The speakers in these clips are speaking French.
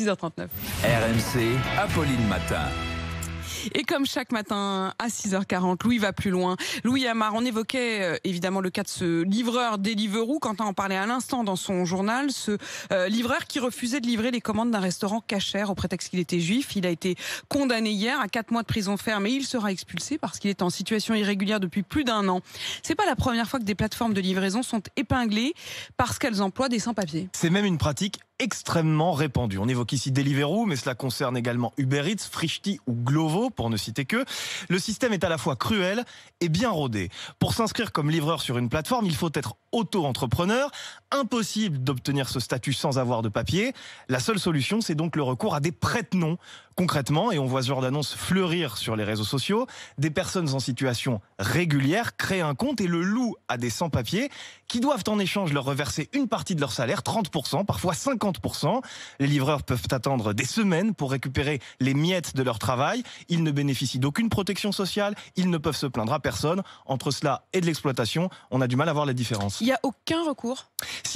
6h39. RMC, Apolline Matin. Et comme chaque matin à 6h40, Louis va plus loin. Louis Amar, on évoquait euh, évidemment le cas de ce livreur Deliveroo. Quentin en parlait à l'instant dans son journal. Ce euh, livreur qui refusait de livrer les commandes d'un restaurant cachère au prétexte qu'il était juif. Il a été condamné hier à 4 mois de prison ferme et il sera expulsé parce qu'il est en situation irrégulière depuis plus d'un an. C'est pas la première fois que des plateformes de livraison sont épinglées parce qu'elles emploient des sans-papiers. C'est même une pratique extrêmement répandu. On évoque ici Deliveroo, mais cela concerne également Uber Eats, Frishti ou Glovo, pour ne citer que. Le système est à la fois cruel et bien rodé. Pour s'inscrire comme livreur sur une plateforme, il faut être auto-entrepreneur. Impossible d'obtenir ce statut sans avoir de papier. La seule solution, c'est donc le recours à des prête-noms. Concrètement, et on voit ce genre d'annonces fleurir sur les réseaux sociaux, des personnes en situation régulière créent un compte et le louent à des sans-papiers qui doivent en échange leur reverser une partie de leur salaire, 30%, parfois 50% les livreurs peuvent attendre des semaines pour récupérer les miettes de leur travail. Ils ne bénéficient d'aucune protection sociale. Ils ne peuvent se plaindre à personne. Entre cela et de l'exploitation, on a du mal à voir la différence. Il n'y a aucun recours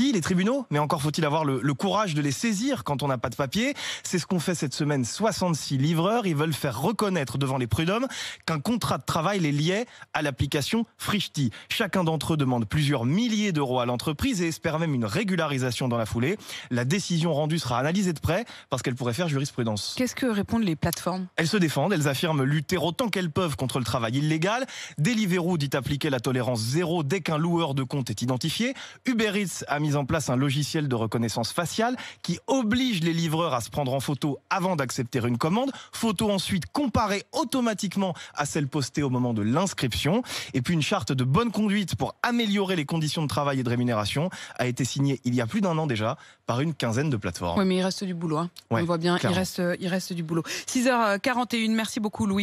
les tribunaux, mais encore faut-il avoir le, courage de les saisir quand on n'a pas de papier. C'est ce qu'ont fait cette semaine 66 livreurs. Ils veulent faire reconnaître devant les prud'hommes qu'un contrat de travail les liait à l'application Frishti. Chacun d'entre eux demande plusieurs milliers d'euros à l'entreprise et espère même une régularisation dans la foulée. La décision rendue sera analysée de près parce qu'elle pourrait faire jurisprudence. Qu'est-ce que répondent les plateformes Elles se défendent, elles affirment lutter autant qu'elles peuvent contre le travail illégal. Deliveroo dit appliquer la tolérance zéro dès qu'un loueur de compte est identifié. Uber Eats a mise en place un logiciel de reconnaissance faciale qui oblige les livreurs à se prendre en photo avant d'accepter une commande. Photo ensuite comparée automatiquement à celle postée au moment de l'inscription. Et puis une charte de bonne conduite pour améliorer les conditions de travail et de rémunération a été signée il y a plus d'un an déjà par une quinzaine de plateformes. Oui, mais il reste du boulot. Hein. On voit bien, il reste, il reste du boulot. 6h41, merci beaucoup Louis.